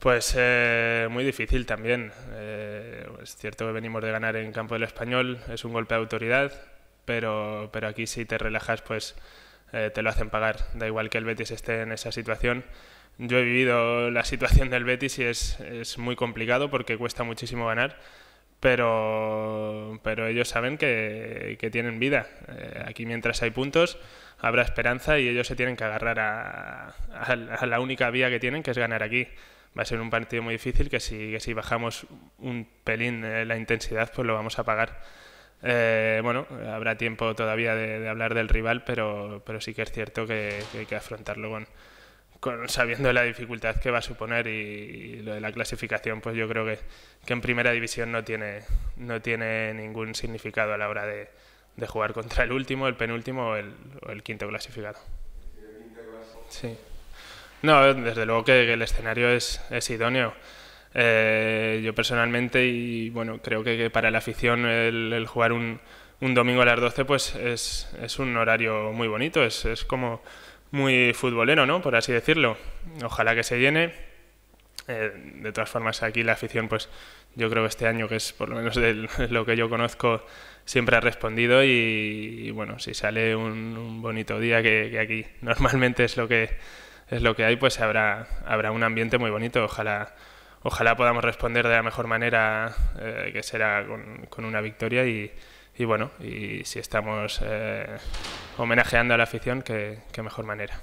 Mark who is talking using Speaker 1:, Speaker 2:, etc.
Speaker 1: Pues eh, muy difícil también. Eh, es cierto que venimos de ganar en campo del español, es un golpe de autoridad, pero, aquí si te relajas, pues eh, te lo hacen pagar. Da igual que el Betis esté en esa situación. Yo he vivido la situación del Betis y es, muy complicado porque cuesta muchísimo ganar, pero, ellos saben que, tienen vida. Eh, aquí mientras hay puntos habrá esperanza y ellos se tienen que agarrar a la única vía que tienen, que es ganar aquí va a ser un partido muy difícil que si, que si bajamos un pelín eh, la intensidad, pues lo vamos a pagar. Eh, bueno, habrá tiempo todavía de, hablar del rival, pero, pero sí que es cierto que, hay que afrontarlo con, con, sabiendo la dificultad que va a suponer y, lo de la clasificación, pues yo creo que, que, en primera división no tiene, no tiene ningún significado a la hora de, de jugar contra el último, el penúltimo o el, el quinto clasificado. Sí. No, desde luego que, el escenario es, es idóneo. Eh, yo personalmente, y bueno, creo que, para la afición el, jugar un, un, domingo a las 12 pues es, es un horario muy bonito, es, es, como muy futbolero, ¿no? Por así decirlo. Ojalá que se llene. Eh, de todas formas, aquí la afición, pues yo creo que este año, que es por lo menos de lo que yo conozco, siempre ha respondido y, bueno, si sale un, bonito día, que aquí normalmente es lo que es lo que hay, pues habrá, habrá un ambiente muy bonito. Ojalá, ojalá podamos responder de la mejor manera eh, que será con, una victoria y, y, bueno, y si estamos eh, homenajeando a la afición, que qué mejor manera.